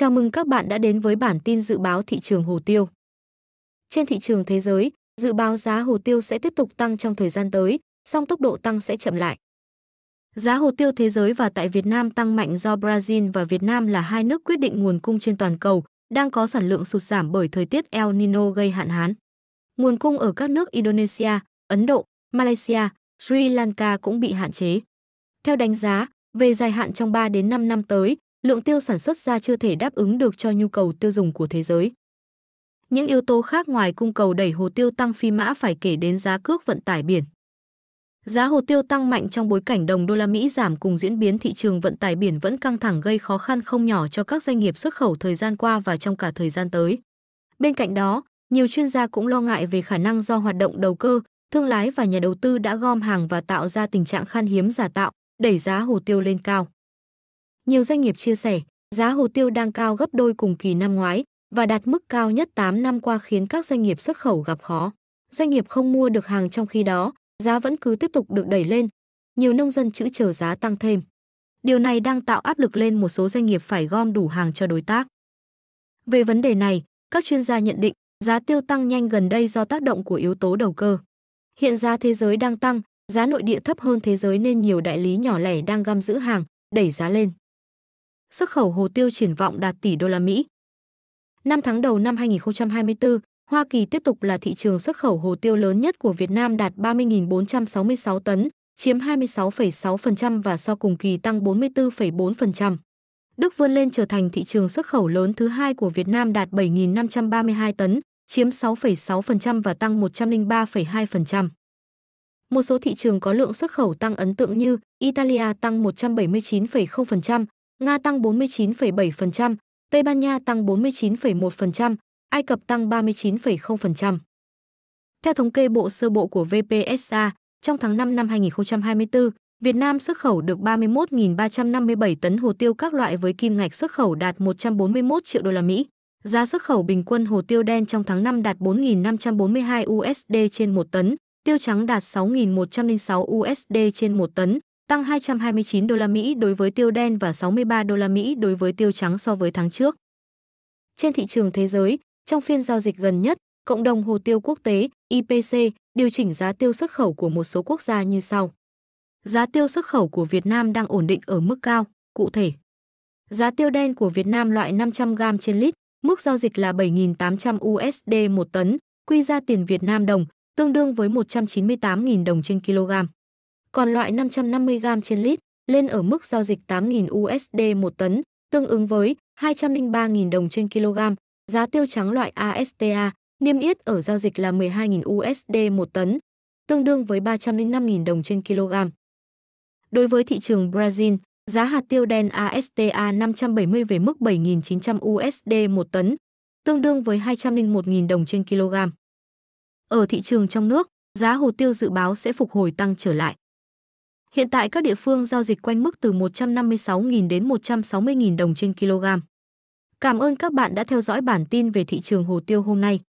Chào mừng các bạn đã đến với bản tin dự báo thị trường hồ tiêu. Trên thị trường thế giới, dự báo giá hồ tiêu sẽ tiếp tục tăng trong thời gian tới, song tốc độ tăng sẽ chậm lại. Giá hồ tiêu thế giới và tại Việt Nam tăng mạnh do Brazil và Việt Nam là hai nước quyết định nguồn cung trên toàn cầu, đang có sản lượng sụt giảm bởi thời tiết El Nino gây hạn hán. Nguồn cung ở các nước Indonesia, Ấn Độ, Malaysia, Sri Lanka cũng bị hạn chế. Theo đánh giá, về dài hạn trong 3 đến 5 năm tới, lượng tiêu sản xuất ra chưa thể đáp ứng được cho nhu cầu tiêu dùng của thế giới. Những yếu tố khác ngoài cung cầu đẩy hồ tiêu tăng phi mã phải kể đến giá cước vận tải biển. Giá hồ tiêu tăng mạnh trong bối cảnh đồng đô la Mỹ giảm cùng diễn biến thị trường vận tải biển vẫn căng thẳng gây khó khăn không nhỏ cho các doanh nghiệp xuất khẩu thời gian qua và trong cả thời gian tới. Bên cạnh đó, nhiều chuyên gia cũng lo ngại về khả năng do hoạt động đầu cơ, thương lái và nhà đầu tư đã gom hàng và tạo ra tình trạng khan hiếm giả tạo, đẩy giá hồ tiêu lên cao. Nhiều doanh nghiệp chia sẻ, giá hồ tiêu đang cao gấp đôi cùng kỳ năm ngoái và đạt mức cao nhất 8 năm qua khiến các doanh nghiệp xuất khẩu gặp khó. Doanh nghiệp không mua được hàng trong khi đó, giá vẫn cứ tiếp tục được đẩy lên. Nhiều nông dân chữ chờ giá tăng thêm. Điều này đang tạo áp lực lên một số doanh nghiệp phải gom đủ hàng cho đối tác. Về vấn đề này, các chuyên gia nhận định giá tiêu tăng nhanh gần đây do tác động của yếu tố đầu cơ. Hiện giá thế giới đang tăng, giá nội địa thấp hơn thế giới nên nhiều đại lý nhỏ lẻ đang găm giữ hàng, đẩy giá lên xuất khẩu hồ tiêu triển vọng đạt tỷ đô la Mỹ. Năm tháng đầu năm 2024, Hoa Kỳ tiếp tục là thị trường xuất khẩu hồ tiêu lớn nhất của Việt Nam đạt 30.466 tấn, chiếm 26,6% và so cùng kỳ tăng 44,4%. Đức vươn lên trở thành thị trường xuất khẩu lớn thứ hai của Việt Nam đạt 7.532 tấn, chiếm 6,6% và tăng 103,2%. Một số thị trường có lượng xuất khẩu tăng ấn tượng như Italia tăng 179,0%, Nga tăng 49,7%, Tây Ban Nha tăng 49,1%, Ai Cập tăng 39,0%. Theo thống kê bộ sơ bộ của VPSA, trong tháng 5 năm 2024, Việt Nam xuất khẩu được 31.357 tấn hồ tiêu các loại với kim ngạch xuất khẩu đạt 141 triệu đô la Mỹ. Giá xuất khẩu bình quân hồ tiêu đen trong tháng 5 đạt 4.542 USD trên 1 tấn, tiêu trắng đạt 6.106 USD trên 1 tấn, tăng 229 đô la Mỹ đối với tiêu đen và 63 đô la Mỹ đối với tiêu trắng so với tháng trước. Trên thị trường thế giới, trong phiên giao dịch gần nhất, cộng đồng hồ tiêu quốc tế IPC điều chỉnh giá tiêu xuất khẩu của một số quốc gia như sau. Giá tiêu xuất khẩu của Việt Nam đang ổn định ở mức cao, cụ thể. Giá tiêu đen của Việt Nam loại 500 g trên lít, mức giao dịch là 7.800 USD một tấn, quy ra tiền Việt Nam đồng, tương đương với 198.000 đồng trên kg còn loại 550 gram trên lít lên ở mức giao dịch 8.000 USD một tấn, tương ứng với 203.000 đồng trên kg. Giá tiêu trắng loại ASTA niêm yết ở giao dịch là 12.000 USD một tấn, tương đương với 305.000 đồng trên kg. Đối với thị trường Brazil, giá hạt tiêu đen ASTA 570 về mức 7.900 USD một tấn, tương đương với 201.000 đồng trên kg. Ở thị trường trong nước, giá hồ tiêu dự báo sẽ phục hồi tăng trở lại. Hiện tại các địa phương giao dịch quanh mức từ 156.000 đến 160.000 đồng trên kg. Cảm ơn các bạn đã theo dõi bản tin về thị trường hồ tiêu hôm nay.